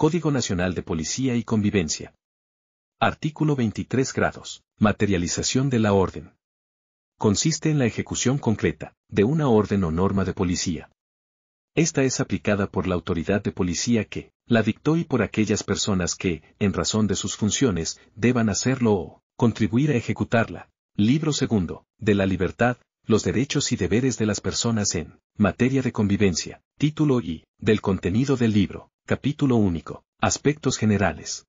Código Nacional de Policía y Convivencia. Artículo 23 grados. Materialización de la orden. Consiste en la ejecución concreta de una orden o norma de policía. Esta es aplicada por la autoridad de policía que la dictó y por aquellas personas que, en razón de sus funciones, deban hacerlo o contribuir a ejecutarla. Libro segundo, de la libertad, los derechos y deberes de las personas en materia de convivencia, título y del contenido del libro. Capítulo único. Aspectos generales.